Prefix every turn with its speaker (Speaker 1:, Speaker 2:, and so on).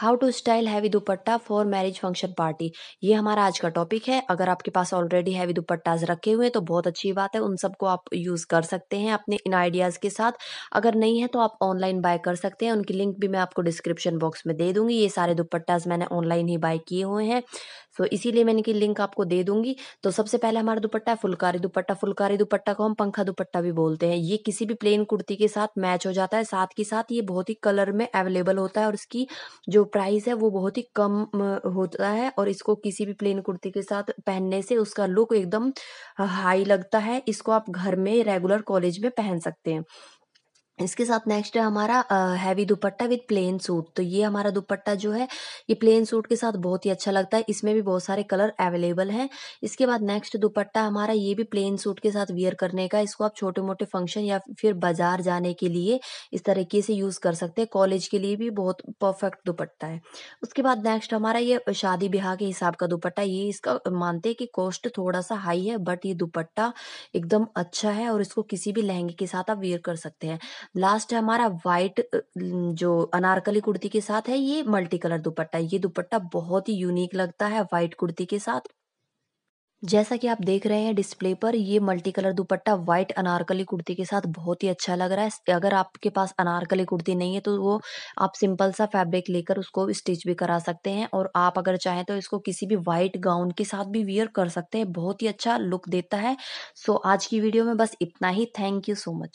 Speaker 1: how to style heavy dupatta for marriage function party ये हमारा आज का टॉपिक है अगर आपके पास ऑलरेडी हैवी दुपट्टाज रखे हुए हैं तो बहुत अच्छी बात है उन सबको आप यूज़ कर सकते हैं अपने इन आइडियाज़ के साथ अगर नहीं है तो आप ऑनलाइन बाय कर सकते हैं उनकी लिंक भी मैं आपको डिस्क्रिप्शन बॉक्स में दे दूंगी ये सारे दुपट्टाज मैंने ऑनलाइन ही बाय किए हुए हैं सो तो so, इसीलिए मैंने की लिंक आपको दे दूंगी तो सबसे पहले हमारा दुपट्टा है फुलकारी दुपट्टा फुलकारी दुपट्टा को हम पंखा दुपट्टा भी बोलते हैं ये किसी भी प्लेन कुर्ती के साथ मैच हो जाता है साथ के साथ ये बहुत ही कलर में अवेलेबल होता है और इसकी जो प्राइस है वो बहुत ही कम होता है और इसको किसी भी प्लेन कुर्ती के साथ पहनने से उसका लुक एकदम हाई लगता है इसको आप घर में रेगुलर कॉलेज में पहन सकते हैं इसके साथ नेक्स्ट है हमारा heavy dupatta with plain suit तो ये हमारा दुपट्टा जो है ये प्लेन सूट के साथ बहुत ही अच्छा लगता है इसमें भी बहुत सारे कलर अवेलेबल हैं इसके बाद नेक्स्ट दुपट्टा हमारा ये भी प्लेन सूट के साथ वियर करने का इसको आप छोटे मोटे फंक्शन या फिर बाजार जाने के लिए इस तरीके से यूज़ कर सकते हैं कॉलेज के लिए भी बहुत परफेक्ट दुपट्टा है उसके बाद नेक्स्ट हमारा ये शादी ब्याह के हिसाब का दुपट्टा ये इसका मानते हैं कि कॉस्ट थोड़ा सा हाई है बट ये दुपट्टा एकदम अच्छा है और इसको किसी भी लहंगे के साथ आप वेयर कर सकते हैं लास्ट है हमारा व्हाइट जो अनारकली कुर्ती के साथ है ये मल्टी कलर दुपट्टा ये दुपट्टा बहुत ही यूनिक लगता है व्हाइट कुर्ती के साथ जैसा कि आप देख रहे हैं डिस्प्ले पर ये multi colour dupatta white anarkali kurti के साथ बहुत ही अच्छा लग रहा है अगर आपके पास अनारकली कुर्ती नहीं है तो वो आप सिंपल सा फैब्रिक लेकर उसको स्टिच भी करा सकते हैं और आप अगर चाहें तो इसको किसी भी व्हाइट गाउन के साथ भी वियर कर सकते हैं बहुत ही अच्छा लुक देता है सो आज की वीडियो में बस इतना ही थैंक यू सो मच